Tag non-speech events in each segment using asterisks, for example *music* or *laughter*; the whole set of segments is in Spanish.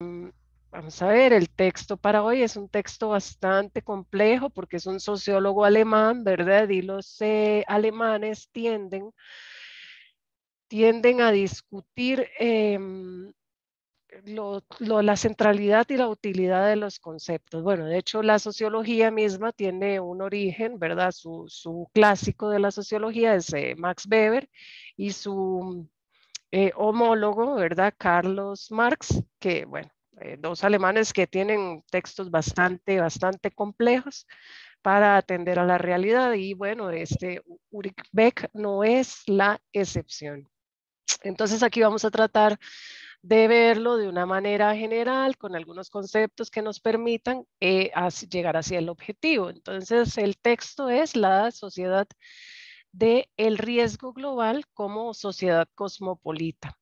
Mm, vamos a ver, el texto para hoy es un texto bastante complejo porque es un sociólogo alemán, ¿verdad? Y los eh, alemanes tienden, tienden a discutir em, la centralidad y la utilidad de los conceptos. Bueno, de hecho, la sociología misma tiene un origen, ¿verdad? Su, clásico de la sociología es eh, Max Weber y su eh, homólogo, ¿verdad? Carlos Marx, que bueno, eh, dos alemanes que tienen textos bastante, bastante complejos para atender a la realidad y bueno, este Ulrich Beck no es la excepción. Entonces aquí vamos a tratar de verlo de una manera general, con algunos conceptos que nos permitan eh, llegar hacia el objetivo. Entonces el texto es la sociedad de el riesgo global como sociedad cosmopolita.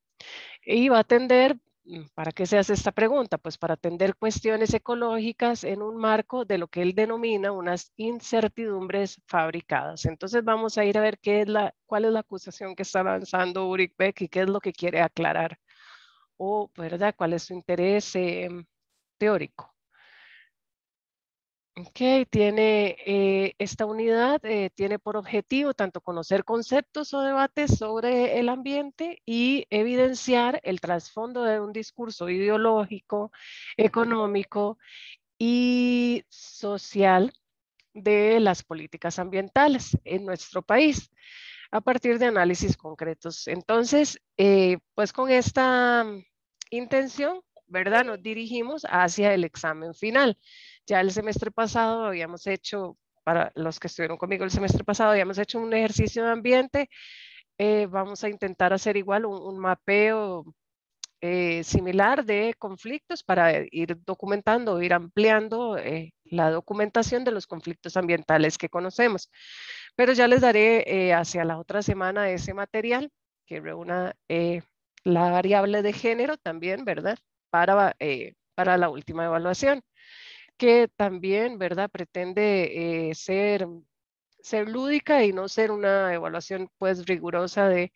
Y va a atender, mm, ¿para qué se hace esta pregunta? Pues para atender cuestiones ecológicas en un marco de lo que él denomina unas incertidumbres fabricadas. Entonces vamos a ir a ver qué es la, cuál es la acusación que está avanzando Ulrich Beck y qué es lo que quiere aclarar. O, ¿verdad? ¿Cuál es su interés eh, teórico? Ok, tiene eh, esta unidad, eh, tiene por objetivo tanto conocer conceptos o debates sobre el ambiente y evidenciar el trasfondo de un discurso ideológico, económico y social de las políticas ambientales en nuestro país a partir de análisis concretos. Entonces, eh, pues con esta intención, ¿verdad? Nos dirigimos hacia el examen final ya el semestre pasado habíamos hecho, para los que estuvieron conmigo el semestre pasado, habíamos hecho un ejercicio de ambiente. Eh, vamos a intentar hacer igual un, mapeo eh, similar de conflictos para ir documentando, ir ampliando eh, la documentación de los conflictos ambientales que conocemos. Pero ya les daré hacia la otra semana ese material que reúna la variable de género también, ¿verdad? para la última evaluación que también, ¿verdad? Pretende eh, ser, ser lúdica y no ser una evaluación pues rigurosa de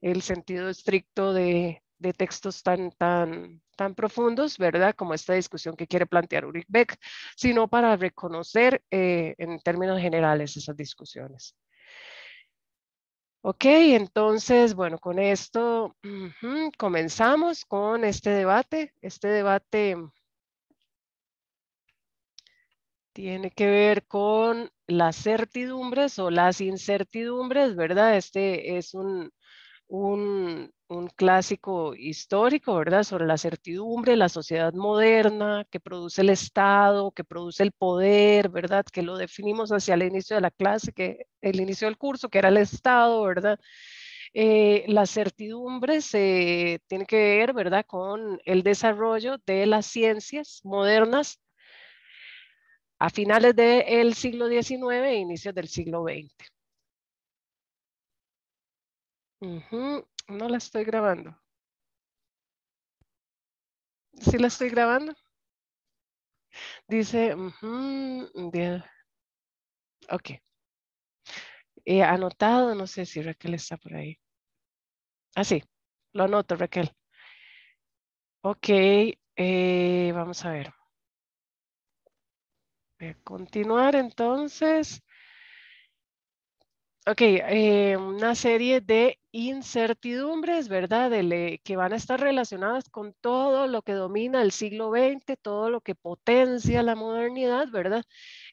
el sentido estricto de, textos tan, tan, tan profundos, ¿verdad? Como esta discusión que quiere plantear Ulrich Beck, sino para reconocer eh, en términos generales esas discusiones. Ok, entonces, bueno, con esto comenzamos con este debate. Este debate tiene que ver con las certidumbres o las incertidumbres, ¿verdad? Este es un, clásico histórico, ¿verdad? Sobre la certidumbre, la sociedad moderna que produce el Estado, que produce el poder, ¿verdad? Que lo definimos hacia el inicio de la clase, que el inicio del curso, que era el Estado, ¿verdad? Eh, la certidumbre se tiene que ver, ¿verdad?, con el desarrollo de las ciencias modernas a finales del siglo XIX e inicios del siglo XX. No la estoy grabando. ¿Sí la estoy grabando? Dice, ok. anotado, no sé si Raquel está por ahí. Ah, sí, lo anoto, Raquel. Ok, eh, vamos a ver continuar entonces. Ok, eh, una serie de incertidumbres, ¿verdad? que van a estar relacionadas con todo lo que domina el siglo XX, todo lo que potencia la modernidad, ¿verdad?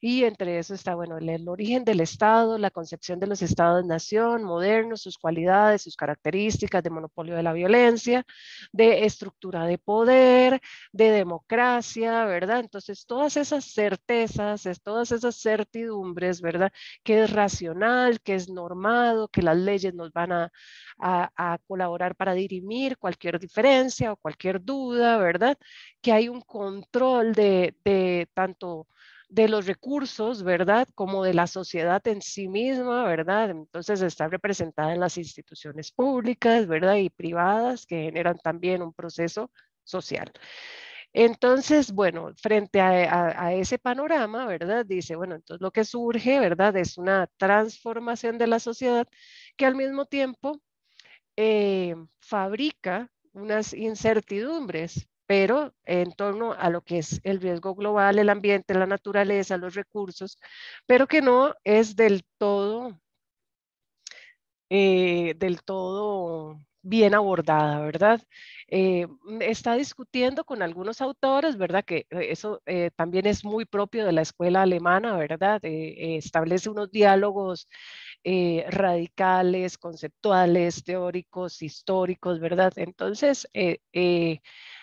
Y entre eso está, bueno, el, origen del Estado, la concepción de los Estados-nación modernos, sus cualidades, sus características de monopolio de la violencia, de estructura de poder, de democracia, ¿verdad? Entonces, todas esas certezas, todas esas certidumbres, ¿verdad? Que es racional, que es normado, que las leyes nos van a a, colaborar para dirimir cualquier diferencia o cualquier duda, ¿verdad? Que hay un control de, tanto de los recursos, ¿verdad? Como de la sociedad en sí misma, ¿verdad? Entonces está representada en las instituciones públicas, ¿verdad? Y privadas que generan también un proceso social. Entonces, bueno, frente a, a, ese panorama, ¿verdad? Dice, bueno, entonces lo que surge, ¿verdad? Es una transformación de la sociedad que al mismo tiempo eh, fabrica unas incertidumbres, pero en torno a lo que es el riesgo global, el ambiente, la naturaleza, los recursos, pero que no es del todo, eh, del todo bien abordada, ¿verdad? Eh, está discutiendo con algunos autores, ¿verdad? Que eso también es muy propio de la escuela alemana, ¿verdad? establece unos diálogos eh, radicales, conceptuales, teóricos, históricos, ¿verdad? Entonces, eh, eh,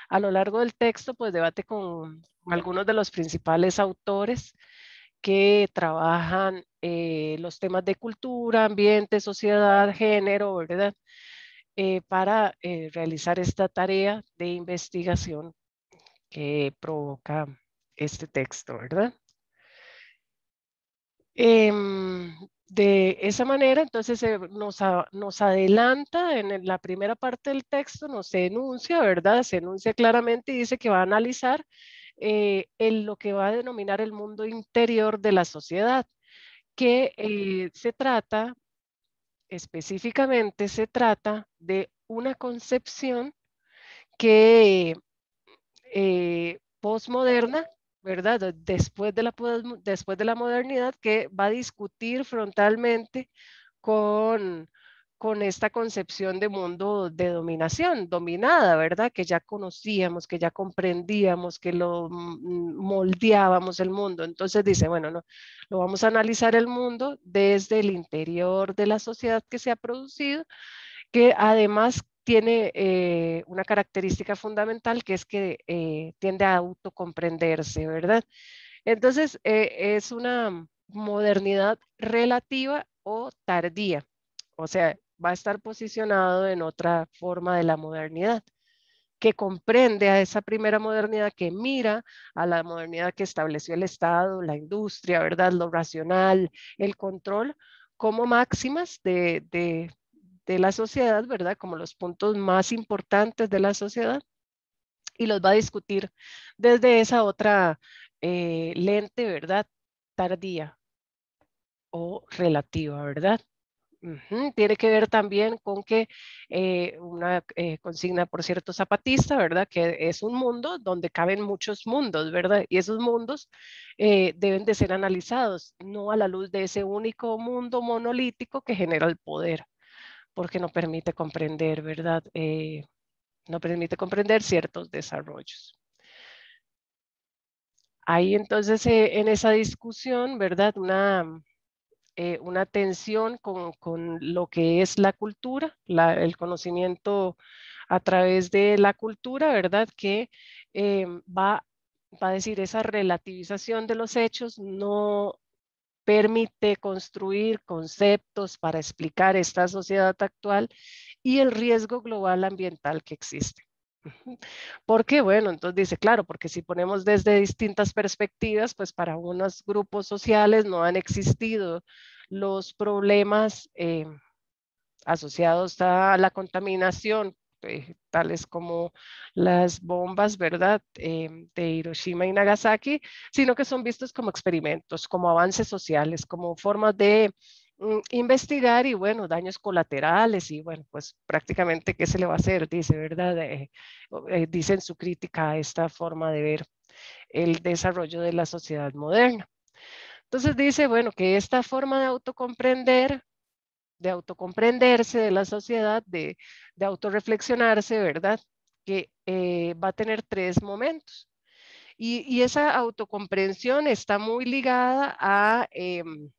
a lo largo del texto, pues debate con algunos de los principales autores que trabajan los temas de cultura, ambiente, sociedad, género, ¿verdad? para realizar esta tarea de investigación que provoca este texto, ¿verdad? Em, de esa manera, entonces nos, adelanta en la primera parte del texto, nos enuncia, ¿verdad? Se enuncia claramente y dice que va a analizar en eh, lo que va a denominar el mundo interior de la sociedad, que eh, se trata, específicamente se trata de una concepción que eh, posmoderna ¿verdad? Después de, la, después de la modernidad que va a discutir frontalmente con, con esta concepción de mundo de dominación, dominada, ¿verdad? Que ya conocíamos, que ya comprendíamos, que lo mm, moldeábamos el mundo. Entonces dice, bueno, no, lo vamos a analizar el mundo desde el interior de la sociedad que se ha producido, que además tiene eh, una característica fundamental que es que eh, tiende a autocomprenderse, ¿verdad? Entonces, eh, es una modernidad relativa o tardía, o sea, va a estar posicionado en otra forma de la modernidad, que comprende a esa primera modernidad que mira a la modernidad que estableció el Estado, la industria, ¿verdad? Lo racional, el control como máximas de de la sociedad, ¿verdad? Como los puntos más importantes de la sociedad y los va a discutir desde esa otra eh, lente, ¿verdad? Tardía o relativa, ¿verdad? Tiene que ver también con que eh, una eh, consigna, por cierto, zapatista, ¿verdad? Que es un mundo donde caben muchos mundos, ¿verdad? Y esos mundos deben de ser analizados, no a la luz de ese único mundo monolítico que genera el poder porque no permite comprender, ¿verdad? Eh, no permite comprender ciertos desarrollos. Hay entonces eh, en esa discusión, ¿verdad? Una, eh, una tensión con, lo que es la cultura, el conocimiento a través de la cultura, ¿verdad? Que va, va a decir esa relativización de los hechos no permite construir conceptos para explicar esta sociedad actual y el riesgo global ambiental que existe. ¿Por qué? bueno, entonces dice, claro, porque si ponemos desde distintas perspectivas, pues para unos grupos sociales no han existido los problemas eh, asociados a la contaminación eh, tales como las bombas, ¿verdad?, em, de Hiroshima y Nagasaki, sino que son vistos como experimentos, como avances sociales, como formas de mm, investigar y, bueno, daños colaterales y, bueno, pues prácticamente qué se le va a hacer, dice, ¿verdad? Eh, eh, dice en su crítica a esta forma de ver el desarrollo de la sociedad moderna. Entonces dice, bueno, que esta forma de autocomprender de autocomprenderse de la sociedad, de, de autorreflexionarse, ¿verdad? Que eh, va a tener tres momentos. Y, y esa autocomprensión está muy ligada a... Em,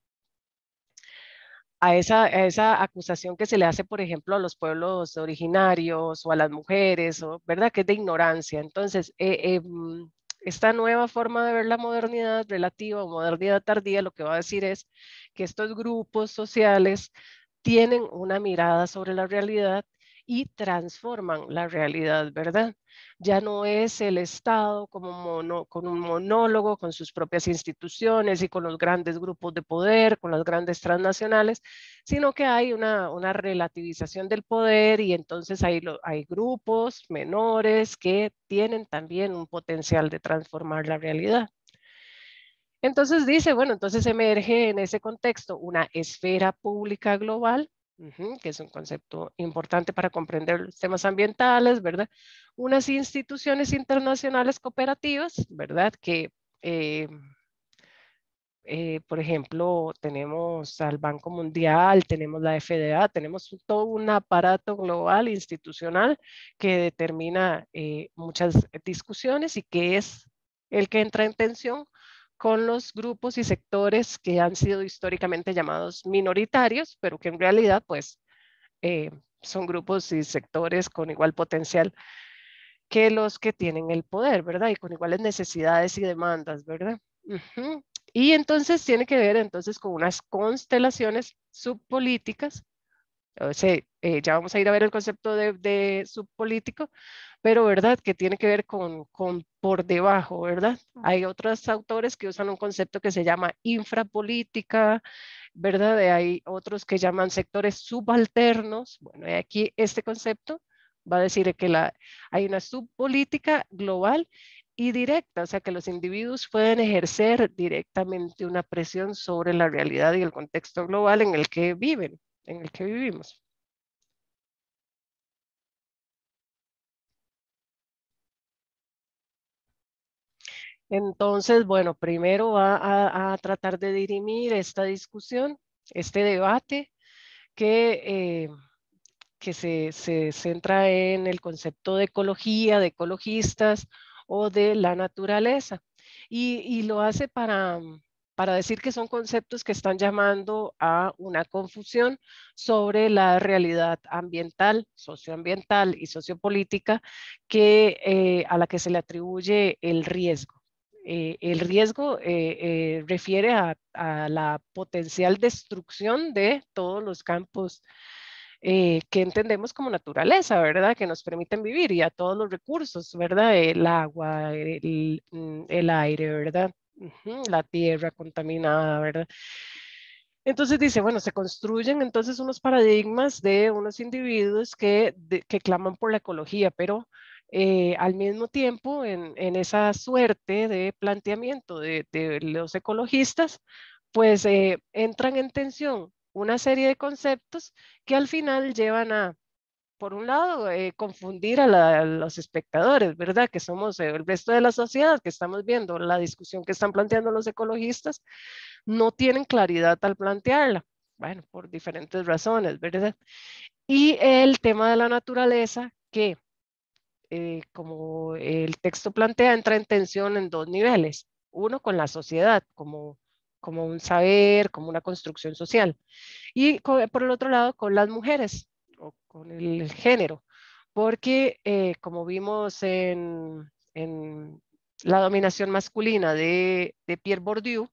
a esa, acusación que se le hace, por ejemplo, a los pueblos originarios o a las mujeres, o, ¿verdad? Que es de ignorancia. Entonces, eh, em, esta nueva forma de ver la modernidad relativa o modernidad tardía lo que va a decir es que estos grupos sociales tienen una mirada sobre la realidad y transforman la realidad, ¿verdad? Ya no es el Estado como con un monólogo, con sus propias instituciones y con los grandes grupos de poder, con las grandes transnacionales, sino que hay una, relativización del poder y entonces hay, hay grupos menores que tienen también un potencial de transformar la realidad. Entonces dice, bueno, entonces emerge en ese contexto una esfera pública global, que es un concepto importante para comprender los temas ambientales, ¿verdad? Unas instituciones internacionales cooperativas, ¿verdad? Que, eh, eh, por ejemplo, tenemos al Banco Mundial, tenemos la FDA, tenemos todo un aparato global institucional que determina eh, muchas discusiones y que es el que entra en tensión con los grupos y sectores que han sido históricamente llamados minoritarios, pero que en realidad pues eh, son grupos y sectores con igual potencial que los que tienen el poder, ¿verdad? Y con iguales necesidades y demandas, ¿verdad? Y entonces tiene que ver entonces con unas constelaciones subpolíticas eh, ya vamos a ir a ver el concepto de, subpolítico, pero ¿verdad? Que tiene que ver con, por debajo, ¿verdad? Hay otros autores que usan un concepto que se llama infrapolítica, ¿verdad? Hay otros que llaman sectores subalternos. Bueno, aquí este concepto va a decir que la, hay una subpolítica global y directa, o sea que los individuos pueden ejercer directamente una presión sobre la realidad y el contexto global en el que viven en el que vivimos. Entonces, bueno, primero va a, tratar de dirimir esta discusión, este debate que, eh, que se, centra en el concepto de ecología, de ecologistas o de la naturaleza. Y, y lo hace para, para decir que son conceptos que están llamando a una confusión sobre la realidad ambiental, socioambiental y sociopolítica que, eh, a la que se le atribuye el riesgo. Eh, el riesgo eh, refiere a, la potencial destrucción de todos los campos que entendemos como naturaleza, ¿verdad? Que nos permiten vivir y a todos los recursos, ¿verdad? El agua, el mm, aire, ¿verdad? la tierra contaminada, ¿verdad? Entonces dice, bueno, se construyen entonces unos paradigmas de unos individuos que, que claman por la ecología, pero eh, al mismo tiempo en, en, esa suerte de planteamiento de, los ecologistas, pues eh, entran en tensión una serie de conceptos que al final llevan a por un lado, eh, confundir a, los espectadores, ¿verdad? Que somos el resto de la sociedad, que estamos viendo la discusión que están planteando los ecologistas, no tienen claridad al plantearla, bueno, por diferentes razones, ¿verdad? Y el tema de la naturaleza, que eh, como el texto plantea, entra en tensión en dos niveles. Uno con la sociedad, como como un saber, como una construcción social. Y por el otro lado, con las mujeres, o con el género, porque eh, como vimos en, en, la dominación masculina de, de Pierre Bourdieu,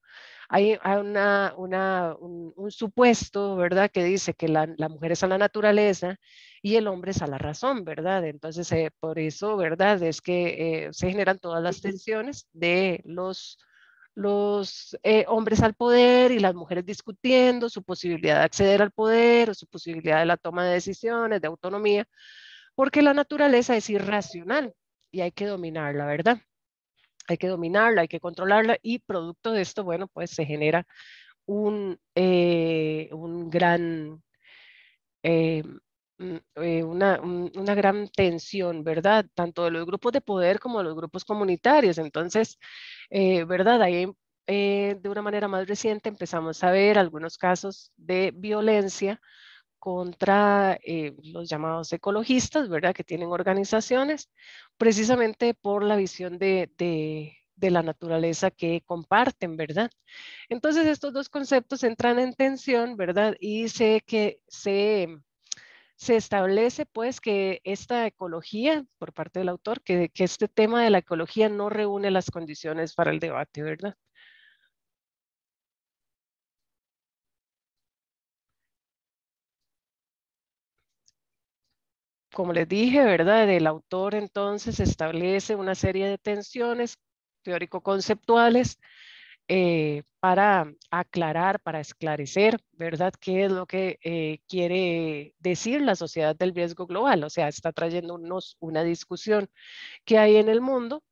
hay, una, una, un, supuesto, ¿verdad?, que dice que la, la, mujer es a la naturaleza y el hombre es a la razón, ¿verdad? Entonces, eh, por eso, ¿verdad?, es que eh, se generan todas las tensiones de los los eh, hombres al poder y las mujeres discutiendo su posibilidad de acceder al poder o su posibilidad de la toma de decisiones, de autonomía, porque la naturaleza es irracional y hay que dominarla, ¿verdad? Hay que dominarla, hay que controlarla y producto de esto, bueno, pues se genera un, eh, un gran eh, Mm, eh, una, gran tensión, ¿verdad? Tanto de los grupos de poder como de los grupos comunitarios. Entonces, eh, ¿verdad? Ahí eh, de una manera más reciente empezamos a ver algunos casos de violencia contra los llamados ecologistas, ¿verdad? Que tienen organizaciones, precisamente por la visión de la naturaleza que comparten, ¿verdad? Entonces estos dos conceptos entran en tensión, ¿verdad? Y sé que se se establece pues que esta ecología, por parte del autor, que, este tema de la ecología no reúne las condiciones para el debate, ¿verdad? como les dije, ¿verdad? El autor entonces establece una serie de tensiones teórico-conceptuales eh, para aclarar, para esclarecer, ¿verdad? ¿Qué es lo que eh, quiere decir la sociedad del riesgo global? O sea, está trayéndonos una discusión que hay en el mundo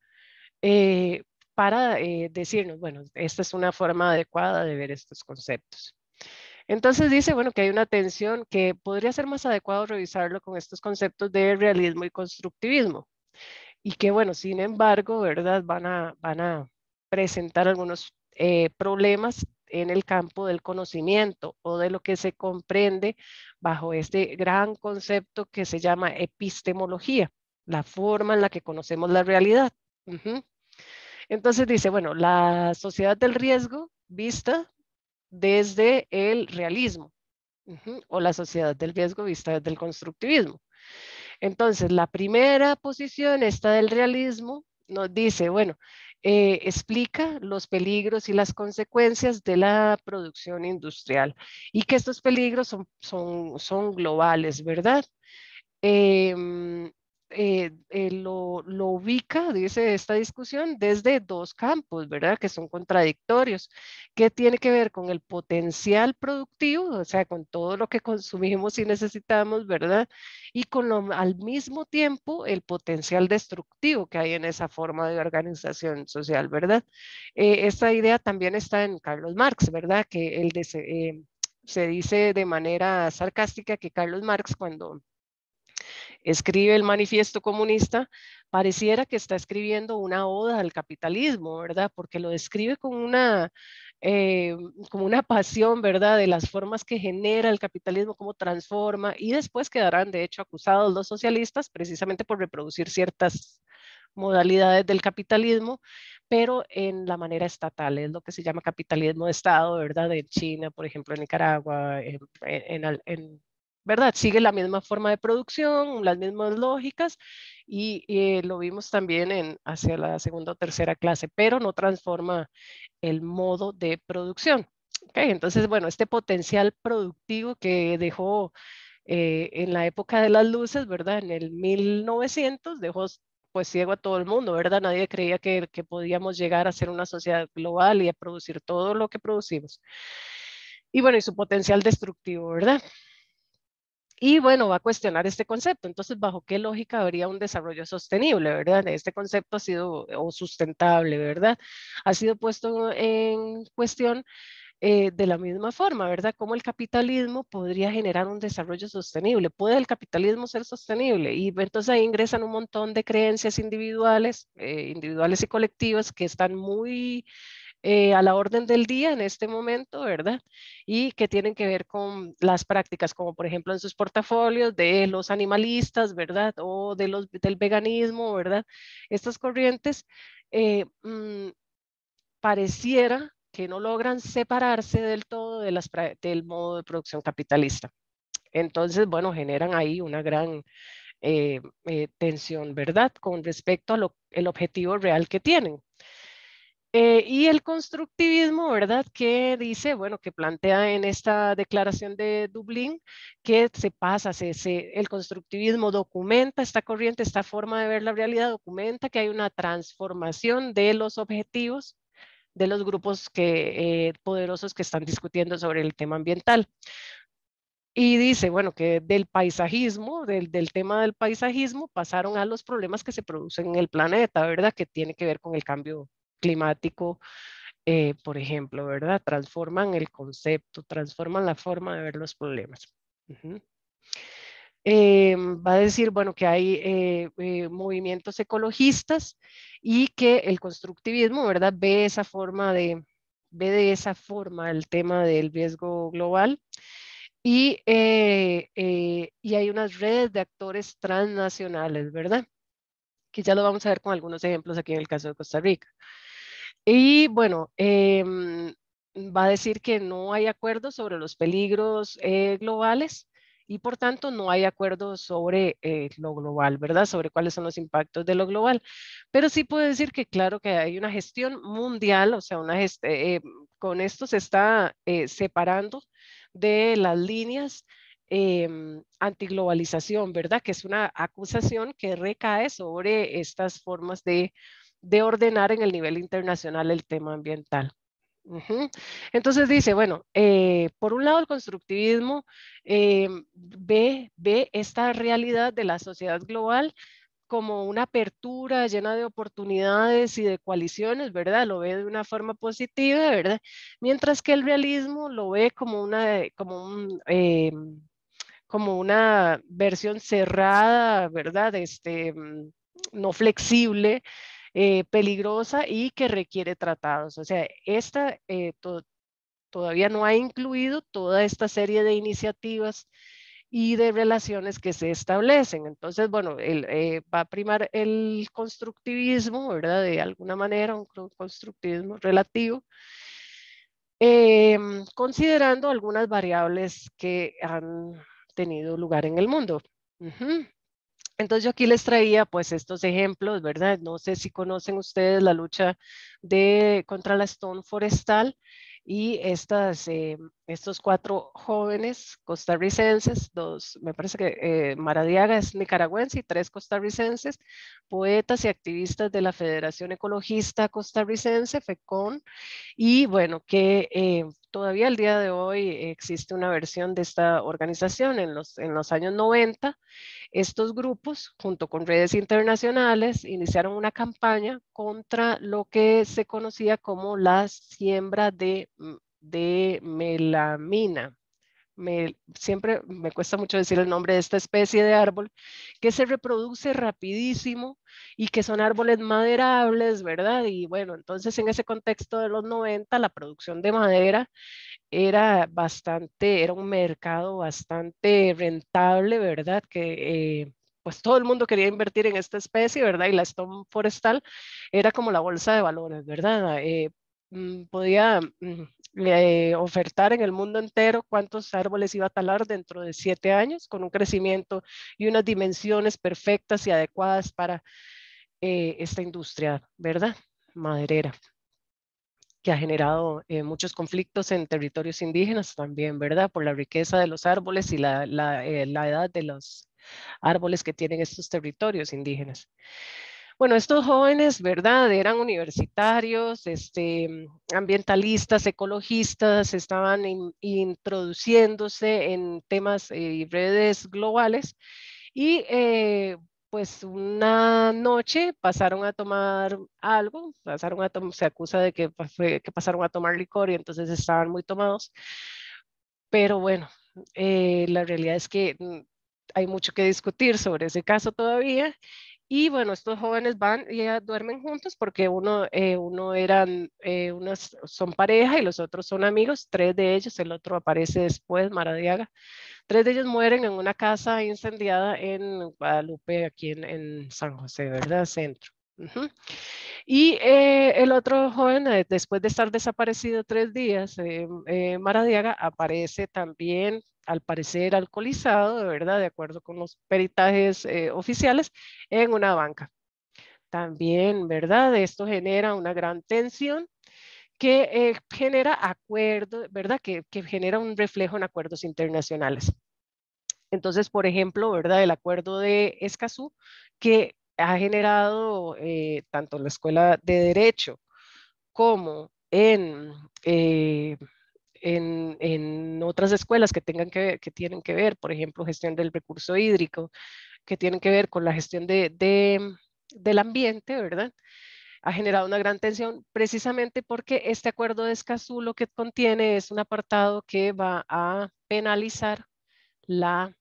eh, para decirnos, bueno, esta es una forma adecuada de ver estos conceptos. Entonces dice, bueno, que hay una tensión que podría ser más adecuado revisarlo con estos conceptos de realismo y constructivismo. Y que, bueno, sin embargo, ¿verdad? Van a, van a presentar algunos eh, problemas en el campo del conocimiento o de lo que se comprende bajo este gran concepto que se llama epistemología, la forma en la que conocemos la realidad. Entonces dice, bueno, la sociedad del riesgo vista desde el realismo o la sociedad del riesgo vista desde el constructivismo. Entonces, la primera posición, esta del realismo, nos dice, bueno, eh, explica los peligros y las consecuencias de la producción industrial y que estos peligros son, son, globales, ¿verdad? Em, eh, eh, lo, ubica, dice, esta discusión desde dos campos, ¿verdad? Que son contradictorios, ¿Qué tiene que ver con el potencial productivo, o sea, con todo lo que consumimos y necesitamos, ¿verdad? Y con al mismo tiempo el potencial destructivo que hay en esa forma de organización social, ¿verdad? Eh, esta idea también está en Carlos Marx, ¿verdad? Que él se dice de manera sarcástica que Carlos Marx cuando escribe el manifiesto comunista, pareciera que está escribiendo una oda al capitalismo, ¿verdad? Porque lo describe con una, eh, como una pasión, ¿verdad? De las formas que genera el capitalismo, cómo transforma, y después quedarán, de hecho, acusados los socialistas precisamente por reproducir ciertas modalidades del capitalismo, pero en la manera estatal, es lo que se llama capitalismo de Estado, ¿verdad? En China, por ejemplo, en Nicaragua, en, en ¿verdad? Sigue la misma forma de producción, las mismas lógicas y eh, lo vimos también en, hacia la segunda o tercera clase, pero no transforma el modo de producción. entonces, bueno, este potencial productivo que dejó eh, en la época de las luces, ¿verdad? En el 1900 dejó pues ciego a todo el mundo, ¿verdad? Nadie creía que podíamos llegar a ser una sociedad global y a producir todo lo que producimos. Y bueno, y su potencial destructivo, ¿verdad? Y bueno, va a cuestionar este concepto. Entonces, ¿bajo qué lógica habría un desarrollo sostenible, verdad? Este concepto ha sido, o sustentable, ¿verdad? Ha sido puesto en cuestión eh, de la misma forma, ¿verdad? ¿Cómo el capitalismo podría generar un desarrollo sostenible? ¿Puede el capitalismo ser sostenible? Y entonces ahí ingresan un montón de creencias individuales, eh, individuales y colectivas que están muy eh, a la orden del día en este momento, ¿verdad? Y que tienen que ver con las prácticas, como por ejemplo en sus portafolios de los animalistas, ¿verdad? O de los, del veganismo, ¿verdad? Estas corrientes eh, mm, pareciera que no logran separarse del todo del modo de producción capitalista. Entonces, bueno, generan ahí una gran eh, tensión, ¿verdad? Con respecto al objetivo real que tienen, eh, y el constructivismo, ¿verdad? Que dice, bueno, que plantea en esta declaración de Dublín que se pasa, el constructivismo documenta esta corriente, esta forma de ver la realidad, documenta que hay una transformación de los objetivos de los grupos eh, poderosos que están discutiendo sobre el tema ambiental. Y dice, bueno, que del paisajismo, del, del, tema del paisajismo, pasaron a los problemas que se producen en el planeta, ¿verdad? Que tiene que ver con el cambio climático, eh, por ejemplo, ¿verdad? Transforman el concepto, transforman la forma de ver los problemas. Em, va a decir, bueno, que hay eh, eh, movimientos ecologistas y que el constructivismo, ¿verdad? Ve esa forma de, ve de esa forma el tema del riesgo global. Y, y hay unas redes de actores transnacionales, ¿verdad? Que ya lo vamos a ver con algunos ejemplos aquí en el caso de Costa Rica. Y bueno, em, va a decir que no hay acuerdo sobre los peligros eh, globales y por tanto no hay acuerdo sobre eh, lo global, ¿verdad? Sobre cuáles son los impactos de lo global. Pero sí puede decir que claro que hay una gestión mundial, o sea, una eh, con esto se está separando de las líneas em, antiglobalización, ¿verdad? Que es una acusación que recae sobre estas formas de de ordenar en el nivel internacional el tema ambiental. Entonces dice, bueno, eh, por un lado el constructivismo eh, ve, ve esta realidad de la sociedad global como una apertura llena de oportunidades y de coaliciones, ¿verdad? Lo ve de una forma positiva, ¿verdad? Mientras que el realismo lo ve como una, como eh, como una versión cerrada, ¿verdad? Este, mm, no flexible eh, peligrosa y que requiere tratados. O sea, esta eh, todavía no ha incluido toda esta serie de iniciativas y de relaciones que se establecen. Entonces, bueno, eh, va a primar el constructivismo, ¿verdad? De alguna manera, un constructivismo relativo, em, considerando algunas variables que han tenido lugar en el mundo. Uh entonces yo aquí les traía pues estos ejemplos, ¿verdad? No sé si conocen ustedes la lucha de, contra la Stone Forestal y estas, eh, estos cuatro jóvenes costarricenses, dos, me parece que eh, Maradiaga es nicaragüense y tres costarricenses, poetas y activistas de la Federación Ecologista Costarricense, FECON, y bueno, que eh, todavía el día de hoy existe una versión de esta organización. En los, años 90, estos grupos, junto con redes internacionales, iniciaron una campaña contra lo que se conocía como la siembra de melamina siempre me cuesta mucho decir el nombre de esta especie de árbol, que se reproduce rapidísimo y que son árboles maderables, ¿verdad? Y bueno, entonces en ese contexto de los 90, la producción de madera era bastante, era un mercado bastante rentable, ¿verdad? Que eh, pues todo el mundo quería invertir en esta especie, ¿verdad? Y la Stone Forestal era como la bolsa de valores, ¿verdad? Eh, Mm, podía mm, ofertar en el mundo entero cuántos árboles iba a talar dentro de siete años, con un crecimiento y unas dimensiones perfectas y adecuadas para eh, esta industria, ¿verdad? Maderera, que ha generado eh, muchos conflictos en territorios indígenas también, ¿verdad? Por la riqueza de los árboles y la eh, edad de los árboles que tienen estos territorios indígenas. Bueno, estos jóvenes, ¿verdad? Eran universitarios, este, ambientalistas, ecologistas, estaban introduciéndose en temas eh, y redes globales y eh, pues una noche pasaron a tomar algo, pasaron a se acusa de que, que pasaron a tomar licor y entonces estaban muy tomados. Pero bueno, eh, la realidad es que mm, hay mucho que discutir sobre ese caso todavía y bueno, estos jóvenes van y duermen juntos porque uno, eh, uno eran, eh, unos son pareja y los otros son amigos, tres de ellos, el otro aparece después, Maradiaga. Tres de ellos mueren en una casa incendiada en Guadalupe, aquí en, San José, ¿verdad? Centro. Y eh, el otro joven, después de estar desaparecido tres días, Maradiaga aparece también al parecer alcoholizado, de verdad, de acuerdo con los peritajes eh, oficiales, en una banca. También, ¿verdad? Esto genera una gran tensión que eh, genera acuerdos, ¿verdad? Que, genera un reflejo en acuerdos internacionales. Entonces, por ejemplo, ¿verdad? El acuerdo de Escazú, que ha generado eh, tanto en la Escuela de Derecho como en en, en otras escuelas que, tengan que, que tienen que ver, por ejemplo, gestión del recurso hídrico, que tienen que ver con la gestión de, de, del ambiente, ¿verdad? Ha generado una gran tensión precisamente porque este acuerdo de Escazú lo que contiene es un apartado que va a penalizar la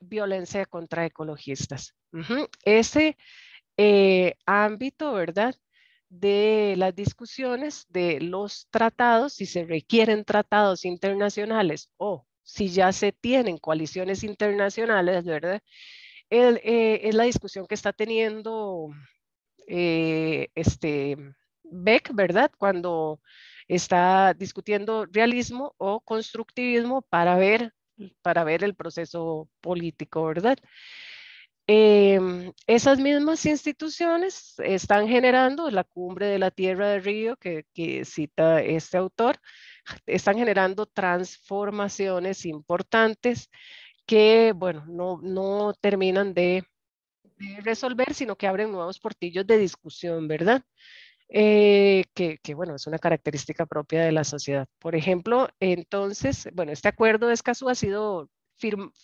violencia contra ecologistas. Ese eh, ámbito, ¿verdad? de las discusiones de los tratados, si se requieren tratados internacionales o si ya se tienen coaliciones internacionales, ¿verdad? Eh, es la discusión que está teniendo eh, este Beck, ¿verdad? Cuando está discutiendo realismo o constructivismo para ver, para ver el proceso político, ¿verdad? Em, esas mismas instituciones están generando la cumbre de la Tierra de Río que, cita este autor, están generando transformaciones importantes que, bueno, no, terminan de, resolver, sino que abren nuevos portillos de discusión, ¿verdad? Eh, que, que, bueno, es una característica propia de la sociedad. Por ejemplo, entonces, bueno, este acuerdo de Escazú ha sido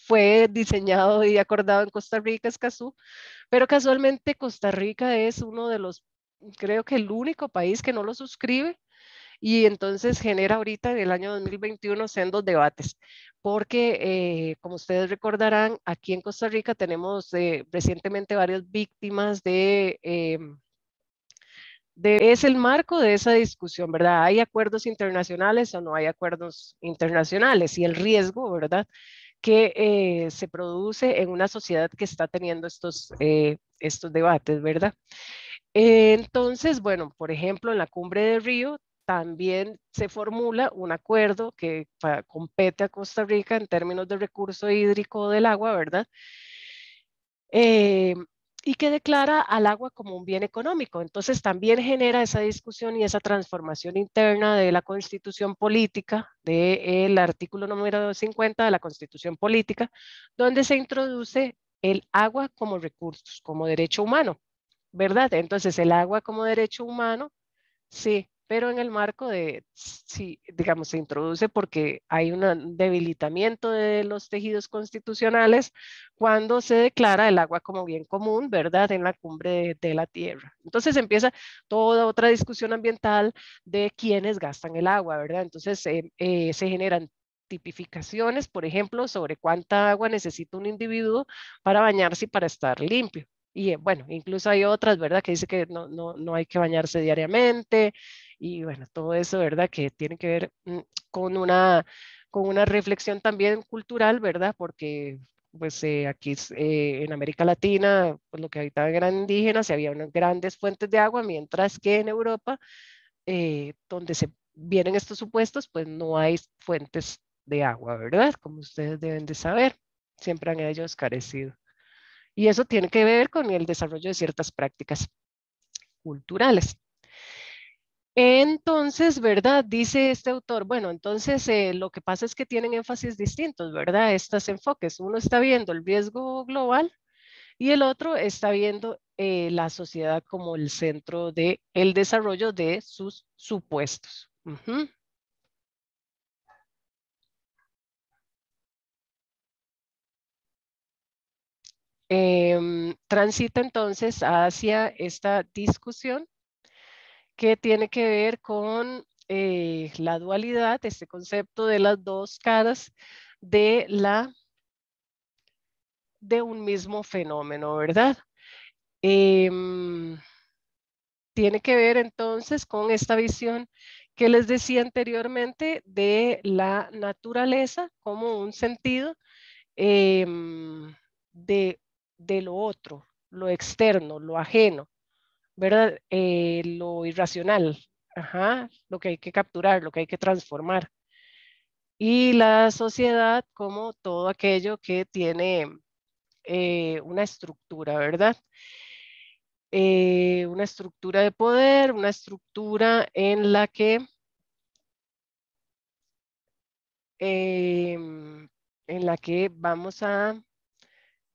fue diseñado y acordado en Costa Rica, Escazú pero casualmente Costa Rica es uno de los, creo que el único país que no lo suscribe y entonces genera ahorita en el año 2021 sendos debates, porque eh, como ustedes recordarán, aquí en Costa Rica tenemos eh, recientemente varias víctimas de... Em, de, es el marco de esa discusión, ¿verdad? ¿Hay acuerdos internacionales o no hay acuerdos internacionales? Y el riesgo, ¿verdad? que eh, se produce en una sociedad que está teniendo estos, eh, estos debates, ¿verdad? Entonces, bueno, por ejemplo, en la cumbre de Río también se formula un acuerdo que compete a Costa Rica en términos de recurso hídrico del agua, ¿verdad? Eh, y que declara al agua como un bien económico. Entonces también genera esa discusión y esa transformación interna de la constitución política, del artículo número 50 de la constitución política, donde se introduce el agua como recursos, como derecho humano, ¿verdad? Entonces el agua como derecho humano, sí, pero en el marco de, si, digamos, se introduce porque hay un debilitamiento de los tejidos constitucionales cuando se declara el agua como bien común, ¿verdad?, en la cumbre de, la Tierra. Entonces empieza toda otra discusión ambiental de quiénes gastan el agua, ¿verdad? Entonces eh, eh, se generan tipificaciones, por ejemplo, sobre cuánta agua necesita un individuo para bañarse y para estar limpio. Y eh, bueno, incluso hay otras, ¿verdad? Que dice que no, hay que bañarse diariamente y bueno, todo eso, ¿verdad? Que tiene que ver mm, con una, con una reflexión también cultural, ¿verdad? Porque pues eh, aquí eh, en América Latina, pues lo que habitaban eran indígenas y había unas grandes fuentes de agua, mientras que en Europa, donde se vienen estos supuestos, pues no hay fuentes de agua, ¿verdad? Como ustedes deben de saber, siempre han ellos carecido. Y eso tiene que ver con el desarrollo de ciertas prácticas culturales. Entonces, ¿verdad? Dice este autor, bueno, entonces eh, lo que pasa es que tienen énfasis distintos, ¿verdad? Estos enfoques. Uno está viendo el riesgo global y el otro está viendo eh, la sociedad como el centro del el desarrollo de sus supuestos. Em, transita entonces hacia esta discusión que tiene que ver con eh, la dualidad, este concepto de las dos caras de la de un mismo fenómeno, ¿verdad? Em, tiene que ver entonces con esta visión que les decía anteriormente de la naturaleza como un sentido em, de de lo otro, lo externo, lo ajeno, ¿verdad? Eh, lo irracional, lo que hay que capturar, lo que hay que transformar. Y la sociedad como todo aquello que tiene eh, una estructura, ¿verdad? Eh, una estructura de poder, una estructura en la que em, en la que vamos a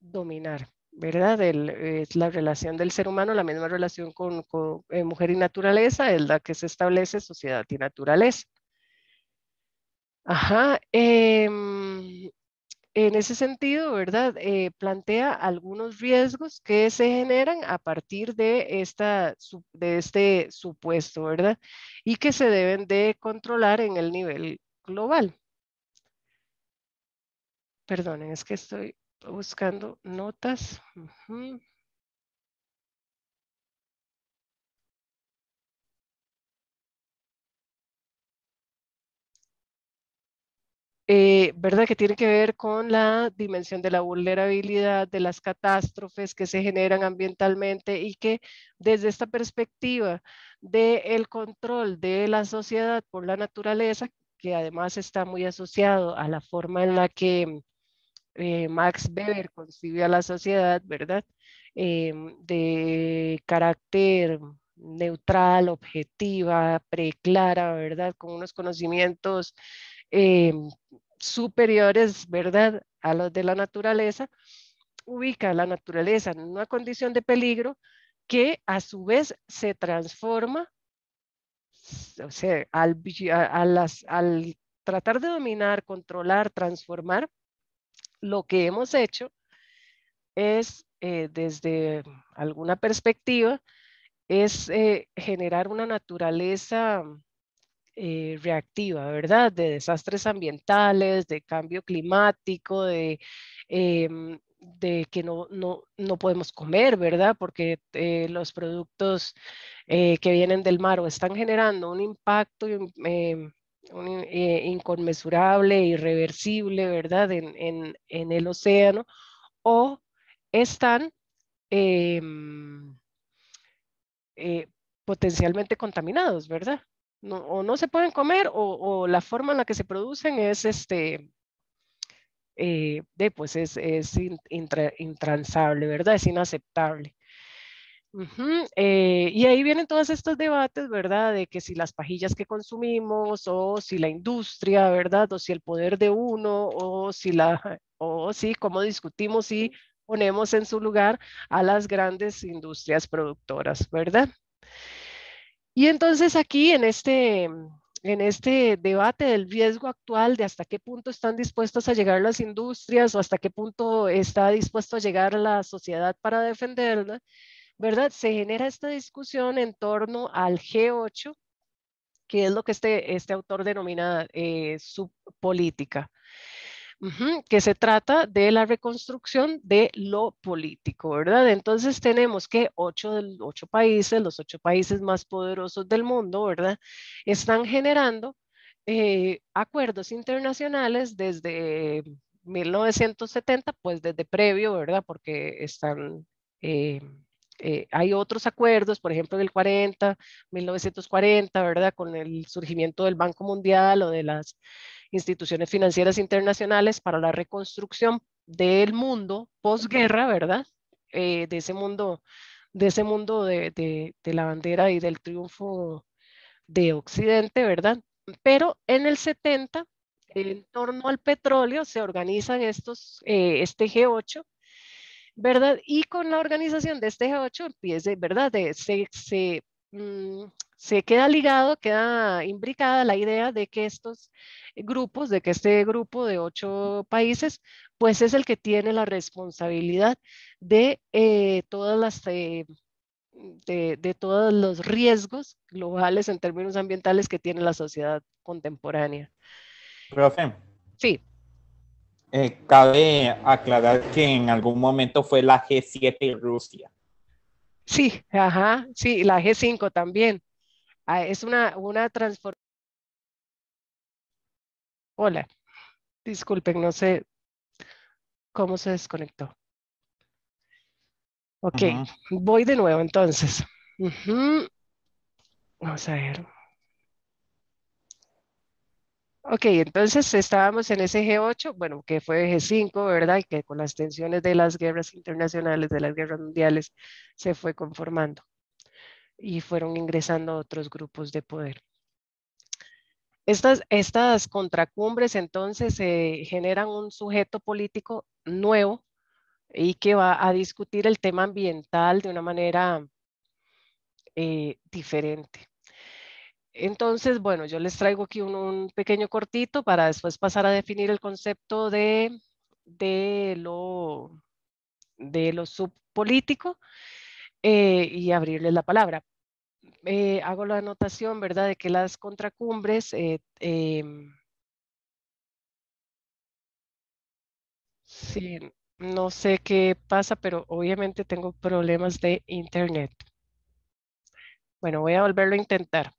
dominar, ¿verdad? es la relación del ser humano, la misma relación con, eh, mujer y naturaleza, es la que se establece sociedad y naturaleza. Ajá. Em, en ese sentido, ¿verdad? Eh, plantea algunos riesgos que se generan a partir de, esta, de este supuesto, ¿verdad? Y que se deben de controlar en el nivel global. Perdón, es que estoy buscando notas. Eh, ¿verdad? Que tiene que ver con la dimensión de la vulnerabilidad, de las catástrofes que se generan ambientalmente y que desde esta perspectiva del control de la sociedad por la naturaleza, que además está muy asociado a la forma en la que eh, Max Weber concibe a la sociedad, ¿verdad? Eh, de carácter neutral, objetiva, preclara, ¿verdad? Con unos conocimientos eh, superiores, ¿verdad? A los de la naturaleza, ubica a la naturaleza en una condición de peligro que a su vez se transforma, o sea, al tratar de dominar, controlar, transformar, lo que hemos hecho es, eh, desde alguna perspectiva, es eh, generar una naturaleza eh, reactiva, ¿verdad? De desastres ambientales, de cambio climático, de, em, de que no, podemos comer, ¿verdad? Porque los productos que vienen del mar o están generando un impacto em, inconmesurable, eh, inconmensurable, irreversible, ¿verdad? En, el océano, o están em, eh, potencialmente contaminados, ¿verdad? o no se pueden comer o, la forma en la que se producen es este, eh, pues es, intransable, ¿verdad? Es inaceptable. Eh, y ahí vienen todos estos debates, ¿verdad? De que si las pajillas que consumimos o si la industria, ¿verdad? O si el poder de uno o si la, *laughs* o si cómo discutimos y ponemos en su lugar a las grandes industrias productoras, ¿verdad? Y entonces aquí en este, en este debate del riesgo actual de hasta qué punto están dispuestas a llegar las industrias o hasta qué punto está dispuesto a llegar la sociedad para defenderla, ¿verdad? Se genera esta discusión en torno al G8, que es lo que este, este autor denomina eh, subpolítica, que se trata de la reconstrucción de lo político, ¿verdad? Entonces tenemos que ocho, ocho países, los ocho países más poderosos del mundo, ¿verdad? Están generando eh, acuerdos internacionales desde 1970, pues desde previo, ¿verdad? Porque están... Eh, eh, hay otros acuerdos, por ejemplo, en el 40, 1940, ¿verdad? Con el surgimiento del Banco Mundial o de las instituciones financieras internacionales para la reconstrucción del mundo posguerra, ¿verdad? Eh, de ese mundo, de, ese mundo de, la bandera y del triunfo de Occidente, ¿verdad? Pero en el 70, en torno al petróleo, se organizan estos, eh, este G8, ¿verdad? Y con la organización de este G8 ¿verdad? Mm, se, queda ligado, queda imbricada la idea de que estos grupos, de que este grupo de ocho países, pues es el que tiene la responsabilidad de eh, todas las... Eh, de, todos los riesgos globales en términos ambientales que tiene la sociedad contemporánea. Sí. Eh, cabe aclarar que en algún momento fue la G7 Rusia. Sí, ajá, sí, la G5 también. Ah, es una, una transformación. Hola, disculpen, no sé cómo se desconectó. Ok, voy de nuevo entonces. Vamos a ver. Ok, entonces estábamos en ese G8, bueno, que fue G5, ¿verdad? Y que con las tensiones de las guerras internacionales, de las guerras mundiales, se fue conformando y fueron ingresando otros grupos de poder. Estas, contracumbres entonces eh, generan un sujeto político nuevo y que va a discutir el tema ambiental de una manera eh, diferente. Entonces, bueno, yo les traigo aquí un, pequeño cortito para después pasar a definir el concepto de, de lo, de subpolítico eh, y abrirles la palabra. Eh, hago la anotación, ¿verdad?, de que las contracumbres eh, em, sí, no sé qué pasa, pero obviamente tengo problemas de internet. Bueno, voy a volverlo a intentar.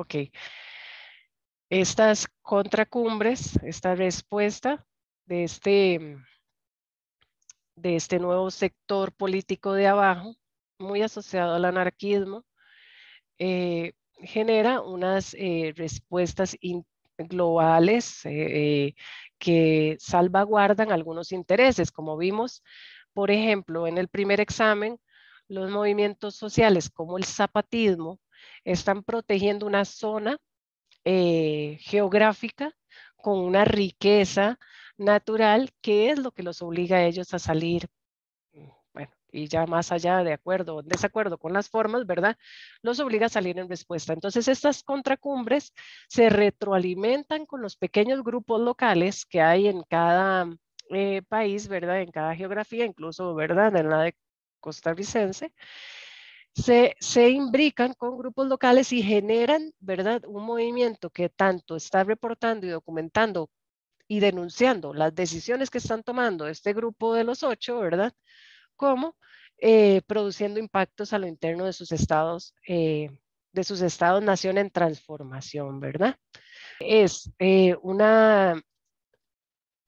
Ok. Estas contracumbres, esta respuesta de este, de este nuevo sector político de abajo, muy asociado al anarquismo, eh, genera unas eh, respuestas globales eh, que salvaguardan algunos intereses. Como vimos, por ejemplo, en el primer examen, los movimientos sociales como el zapatismo están protegiendo una zona eh, geográfica con una riqueza natural que es lo que los obliga a ellos a salir. Bueno, y ya más allá de acuerdo o desacuerdo con las formas, ¿verdad? Los obliga a salir en respuesta. Entonces, estas contracumbres se retroalimentan con los pequeños grupos locales que hay en cada eh, país, ¿verdad? En cada geografía, incluso, ¿verdad? En la de costarricense se, imbrican con grupos locales y generan, ¿verdad?, un movimiento que tanto está reportando y documentando y denunciando las decisiones que están tomando este grupo de los ocho, ¿verdad?, como eh, produciendo impactos a lo interno de sus estados, eh, de sus estados-nación en transformación, ¿verdad? Es eh, una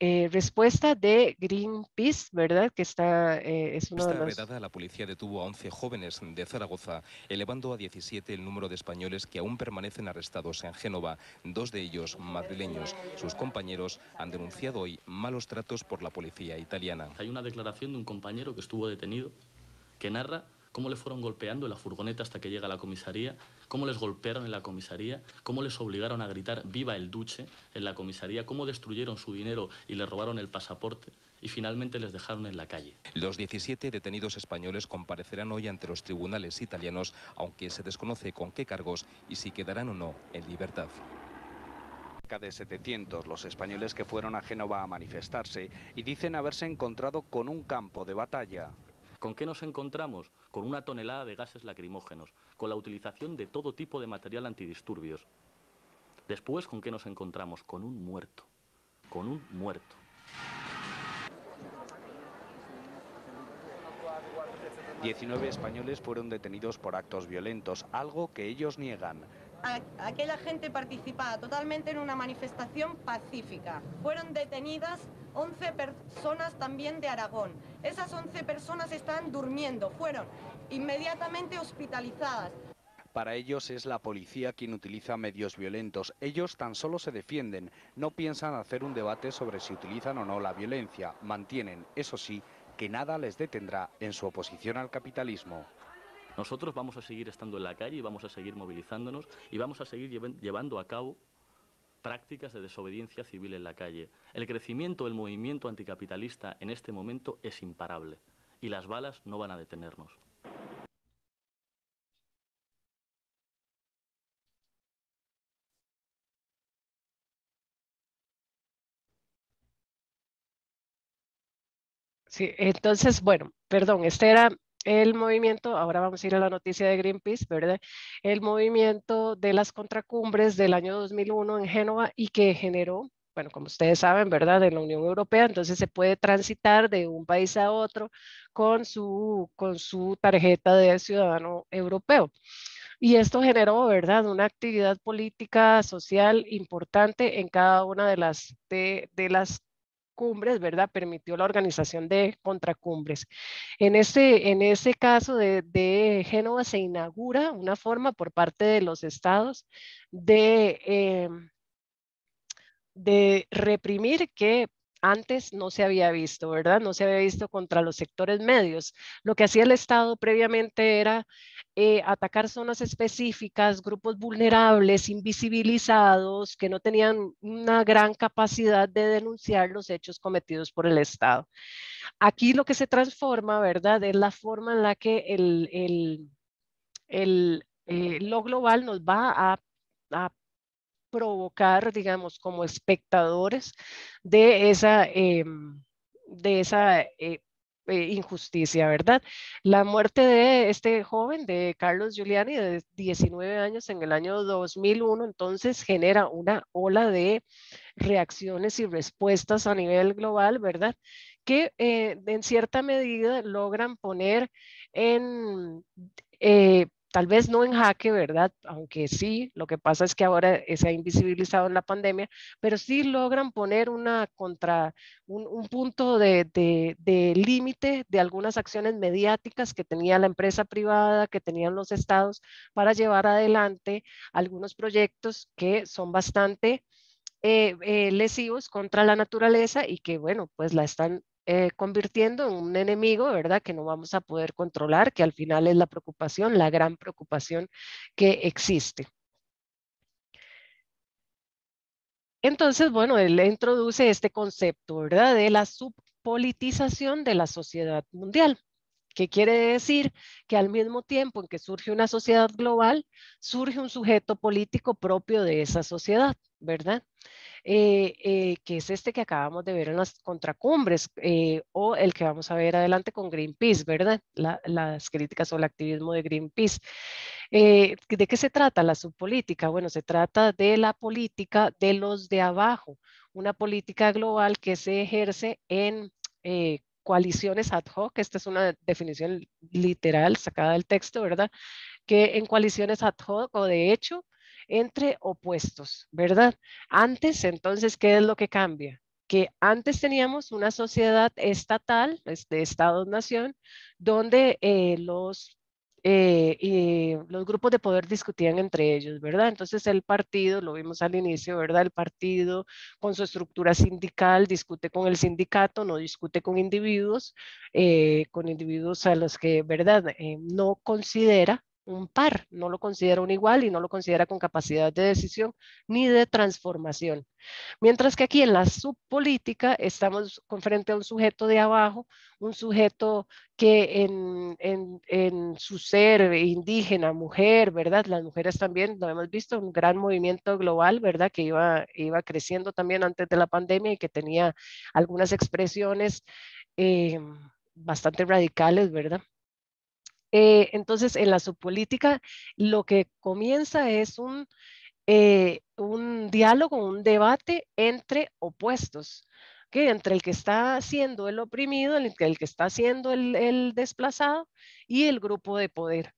eh, respuesta de Greenpeace, ¿verdad? Que está, eh, es Esta de la policía detuvo a 11 jóvenes de Zaragoza, elevando a 17 el número de españoles que aún permanecen arrestados en Génova, dos de ellos madrileños. Sus compañeros han denunciado hoy malos tratos por la policía italiana. Hay una declaración de un compañero que estuvo detenido que narra cómo le fueron golpeando en la furgoneta hasta que llega a la comisaría cómo les golpearon en la comisaría, cómo les obligaron a gritar viva el duche en la comisaría, cómo destruyeron su dinero y le robaron el pasaporte y finalmente les dejaron en la calle. Los 17 detenidos españoles comparecerán hoy ante los tribunales italianos, aunque se desconoce con qué cargos y si quedarán o no en libertad de 700 los españoles que fueron a Génova a manifestarse y dicen haberse encontrado con un campo de batalla. ¿Con qué nos encontramos? Con una tonelada de gases lacrimógenos, con la utilización de todo tipo de material antidisturbios. Después, ¿con qué nos encontramos? Con un muerto. Con un muerto. 19 españoles fueron detenidos por actos violentos, algo que ellos niegan. Aquella gente participaba totalmente en una manifestación pacífica. Fueron detenidas 11 personas también de Aragón. Esas 11 personas estaban durmiendo. Fueron inmediatamente hospitalizadas. Para ellos es la policía quien utiliza medios violentos. Ellos tan solo se defienden, no piensan hacer un debate sobre si utilizan o no la violencia. Mantienen, eso sí, que nada les detendrá en su oposición al capitalismo. Nosotros vamos a seguir estando en la calle y vamos a seguir movilizándonos y vamos a seguir llevando a cabo prácticas de desobediencia civil en la calle. El crecimiento del movimiento anticapitalista en este momento es imparable y las balas no van a detenernos. Sí, entonces, bueno, perdón, este era el movimiento, ahora vamos a ir a la noticia de Greenpeace, ¿verdad? El movimiento de las contracumbres del año 2001 en Génova y que generó, bueno, como ustedes saben, ¿verdad? En la Unión Europea, entonces se puede transitar de un país a otro con su, con su tarjeta de ciudadano europeo. Y esto generó, ¿verdad?, una actividad política, social importante en cada una de las, de las cumbres, ¿verdad? Permitió la organización de contracumbres. En ese, en ese caso de, Génova se inaugura una forma por parte de los estados de, em, de reprimir que antes no se había visto, ¿verdad? No se había visto contra los sectores medios. Lo que hacía el Estado previamente era eh, atacar zonas específicas, grupos vulnerables, invisibilizados, que no tenían una gran capacidad de denunciar los hechos cometidos por el Estado. Aquí lo que se transforma, ¿verdad? Es la forma en la que el, eh, lo global nos va a, a provocar, digamos, como espectadores de esa, em, de esa eh, eh, injusticia, ¿verdad? La muerte de este joven, de Carlos Giuliani, de 19 años en el año 2001, entonces genera una ola de reacciones y respuestas a nivel global, ¿verdad? Que eh, en cierta medida logran poner en tal vez no en jaque, ¿verdad? Aunque sí, lo que pasa es que ahora eh, se ha invisibilizado en la pandemia, pero sí logran poner una contra, un, punto de, límite de algunas acciones mediáticas que tenía la empresa privada, que tenían los estados, para llevar adelante algunos proyectos que son bastante... Eh, eh, lesivos contra la naturaleza y que, bueno, pues la están eh, convirtiendo en un enemigo, ¿verdad? Que no vamos a poder controlar, que al final es la preocupación, la gran preocupación que existe. Entonces, bueno, él introduce este concepto, ¿verdad? De la subpolitización de la sociedad mundial, que quiere decir que al mismo tiempo en que surge una sociedad global, surge un sujeto político propio de esa sociedad, ¿verdad? Eh, eh, que es este que acabamos de ver en las contracumbres eh, o el que vamos a ver adelante con Greenpeace, ¿verdad? las críticas sobre el activismo de Greenpeace. Eh, ¿De qué se trata la subpolítica? Bueno, se trata de la política de los de abajo, una política global que se ejerce en coaliciones ad hoc, esta es una definición literal sacada del texto, ¿verdad? Que en coaliciones ad hoc o de hecho entre opuestos, ¿verdad? Antes, entonces, ¿qué es lo que cambia? que antes teníamos una sociedad estatal, este, Estado-Nación, donde eh, los eh, los grupos de poder discutían entre ellos, ¿verdad? Entonces el partido, lo vimos al inicio, ¿verdad? El partido con su estructura sindical discute con el sindicato, no discute con individuos, eh, con individuos a los que, ¿verdad? no considera un par, no lo considera un igual y no lo considera con capacidad de decisión ni de transformación. Mientras que aquí en la subpolítica estamos con frente a un sujeto de abajo, un sujeto que en, su ser indígena, mujer, ¿verdad? Las mujeres también, lo hemos visto, un gran movimiento global, ¿verdad? Que iba, iba creciendo también antes de la pandemia y que tenía algunas expresiones eh, bastante radicales, ¿verdad? Eh, entonces, en la subpolítica, lo que comienza es un, eh, un diálogo, un debate entre opuestos, que entre el que está siendo el oprimido, el, el que está siendo el, el desplazado y el grupo de poder.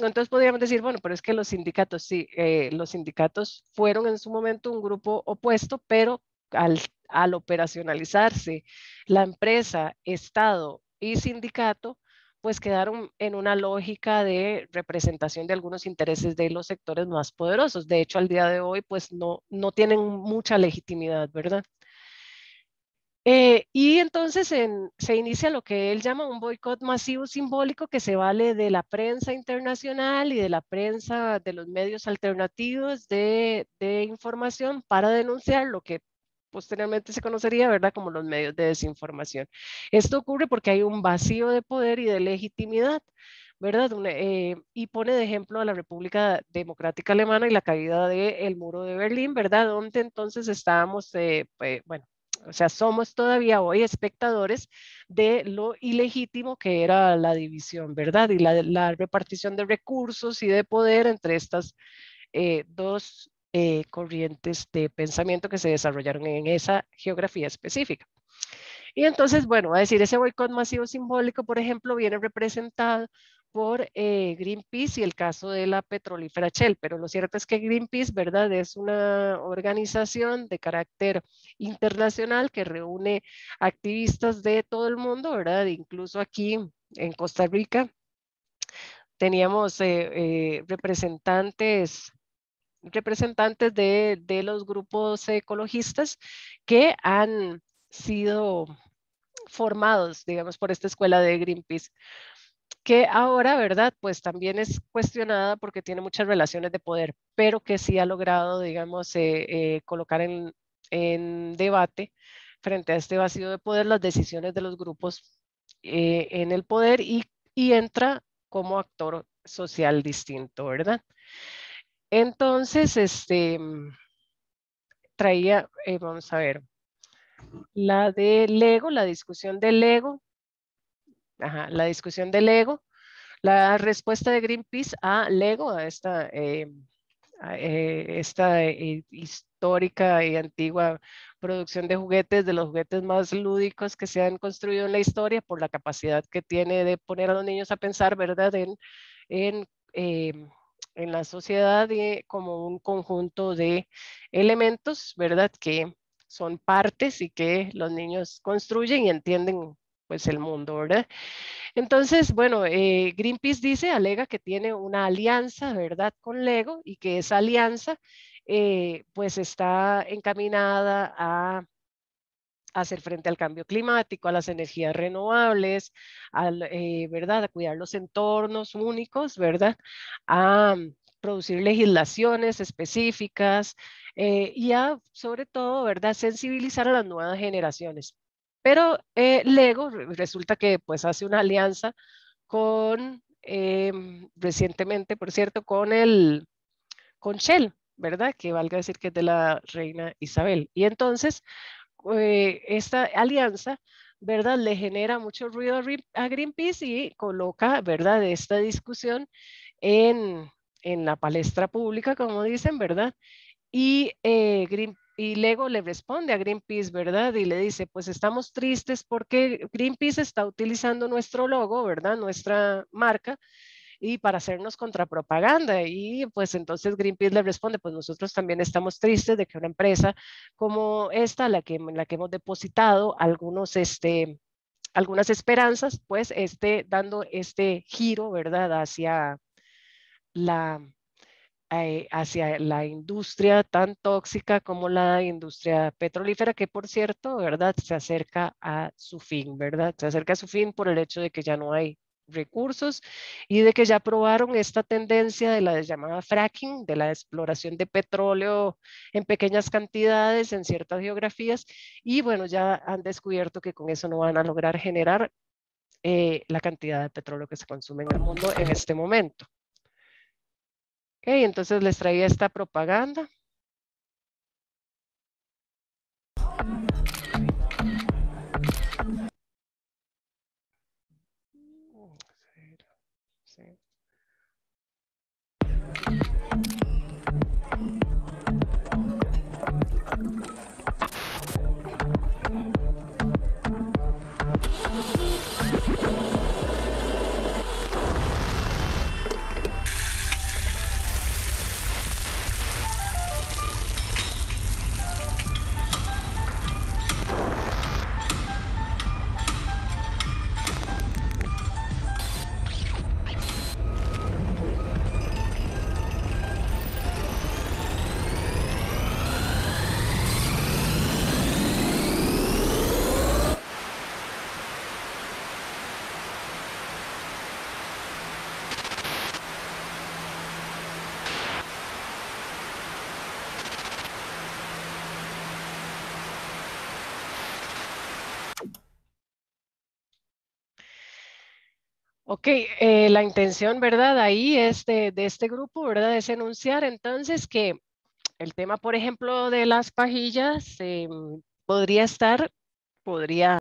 Entonces podríamos decir, bueno, pero es que los sindicatos, sí, eh, los sindicatos fueron en su momento un grupo opuesto, pero al, al operacionalizarse la empresa, Estado y sindicato, pues quedaron en una lógica de representación de algunos intereses de los sectores más poderosos. De hecho, al día de hoy, pues no, no tienen mucha legitimidad, ¿verdad? Eh, y entonces se inicia lo que él llama un boicot masivo simbólico que se vale de la prensa internacional y de la prensa de los medios alternativos de información para denunciar lo que posteriormente se conocería, ¿verdad? Como los medios de desinformación. Esto ocurre porque hay un vacío de poder y de legitimidad, ¿verdad? Eh, y pone de ejemplo a la República Democrática Alemana y la caída del muro de Berlín, ¿verdad? Donde entonces estábamos, eh, pues, bueno, o sea, somos todavía hoy espectadores de lo ilegítimo que era la división, ¿verdad? Y la, repartición de recursos y de poder entre estas eh, dos eh, corrientes de pensamiento que se desarrollaron en esa geografía específica. Y entonces, bueno, a decir, ese boicot masivo simbólico, por ejemplo, viene representado por eh, Greenpeace y el caso de la petrolífera Shell, pero lo cierto es que Greenpeace, ¿verdad? Es una organización de carácter internacional que reúne activistas de todo el mundo, ¿verdad? Incluso aquí en Costa Rica teníamos eh, representantes representantes de, los grupos ecologistas que han sido formados, digamos, por esta escuela de Greenpeace que ahora, ¿verdad? Pues también es cuestionada porque tiene muchas relaciones de poder, pero que sí ha logrado, digamos, eh, eh, colocar en, debate frente a este vacío de poder las decisiones de los grupos eh, en el poder y, y, entra como actor social distinto, ¿verdad? Entonces, este, mm, traía, eh, vamos a ver, la de Lego, la discusión de Lego, la discusión de Lego, la respuesta de Greenpeace a Lego, a esta, eh, eh, esta histórica y antigua producción de juguetes, de los juguetes más lúdicos que se han construido en la historia por la capacidad que tiene de poner a los niños a pensar, ¿verdad?, en, en em, en la sociedad de, como un conjunto de elementos, ¿verdad? Que son partes y que los niños construyen y entienden pues el mundo, ¿verdad? Entonces, bueno, eh, Greenpeace dice, alega que tiene una alianza, ¿verdad?, con Lego y que esa alianza eh, pues está encaminada a hacer frente al cambio climático, a las energías renovables, al, eh, ¿verdad? a cuidar los entornos únicos, ¿verdad? a mm, producir legislaciones específicas eh, y a, sobre todo, ¿verdad? sensibilizar a las nuevas generaciones. Pero eh, Lego resulta que pues, hace una alianza con, eh, mm, recientemente, por cierto, con, el, con Shell, ¿verdad? Que valga decir que es de la reina Isabel. Y entonces eh, esta alianza, ¿verdad? Le genera mucho ruido a Greenpeace y coloca, ¿verdad?, esta discusión en, en la palestra pública, como dicen, ¿verdad? Y, eh, y Lego le responde a Greenpeace, ¿verdad? Y le dice, pues estamos tristes porque Greenpeace está utilizando nuestro logo, ¿verdad? Nuestra marca y para hacernos contrapropaganda. Y pues entonces Greenpeace le responde, pues nosotros también estamos tristes de que una empresa como esta, la que, en la que hemos depositado algunos, este, algunas esperanzas, pues esté dando este giro, ¿verdad?, hacia la, eh, hacia la industria tan tóxica como la industria petrolífera, que por cierto, ¿verdad?, se acerca a su fin, ¿verdad? Se acerca a su fin por el hecho de que ya no hay recursos y de que ya probaron esta tendencia de la llamada fracking, de la exploración de petróleo en pequeñas cantidades en ciertas geografías y bueno, ya han descubierto que con eso no van a lograr generar eh, la cantidad de petróleo que se consume en el mundo en este momento. Ok, entonces les traía esta propaganda. soon. Eh, la intención, ¿verdad? Ahí es de, este grupo, ¿verdad? Es enunciar entonces que el tema, por ejemplo, de las pajillas em, podría estar, podría